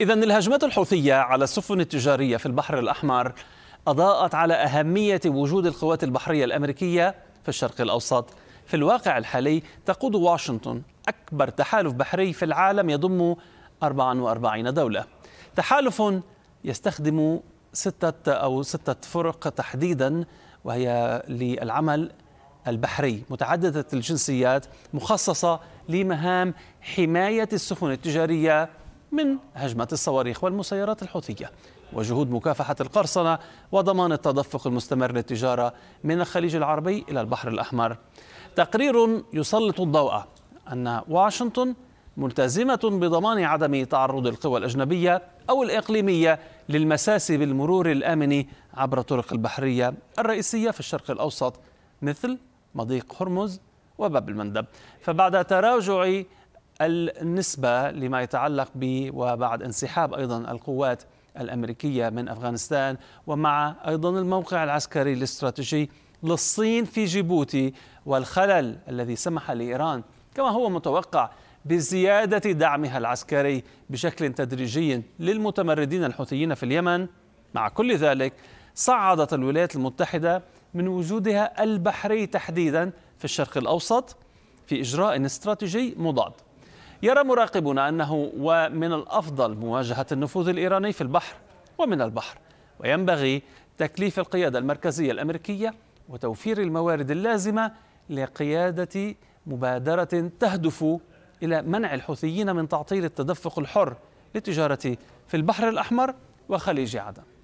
إذا الهجمات الحوثية على السفن التجارية في البحر الأحمر أضاءت على أهمية وجود القوات البحرية الأمريكية في الشرق الأوسط في الواقع الحالي تقود واشنطن أكبر تحالف بحري في العالم يضم 44 دولة تحالف يستخدم ستة أو ستة فرق تحديدا وهي للعمل البحري متعددة الجنسيات مخصصة لمهام حماية السفن التجارية من هجمة الصواريخ والمسيرات الحوثية وجهود مكافحة القرصنة وضمان التدفق المستمر للتجارة من الخليج العربي إلى البحر الأحمر تقرير يسلط الضوء أن واشنطن ملتزمة بضمان عدم تعرض القوى الأجنبية أو الإقليمية للمساس بالمرور الآمن عبر الطرق البحرية الرئيسية في الشرق الأوسط مثل مضيق هرمز وباب المندب فبعد تراجع النسبة لما يتعلق ب وبعد انسحاب أيضا القوات الأمريكية من أفغانستان ومع أيضا الموقع العسكري الاستراتيجي للصين في جيبوتي والخلل الذي سمح لإيران كما هو متوقع بزيادة دعمها العسكري بشكل تدريجي للمتمردين الحوثيين في اليمن مع كل ذلك صعدت الولايات المتحدة من وجودها البحري تحديدا في الشرق الأوسط في إجراء استراتيجي مضاد يرى مراقبون أنه ومن الأفضل مواجهة النفوذ الإيراني في البحر ومن البحر وينبغي تكليف القيادة المركزية الأمريكية وتوفير الموارد اللازمة لقيادة مبادرة تهدف إلى منع الحوثيين من تعطيل التدفق الحر للتجارة في البحر الأحمر وخليج عدن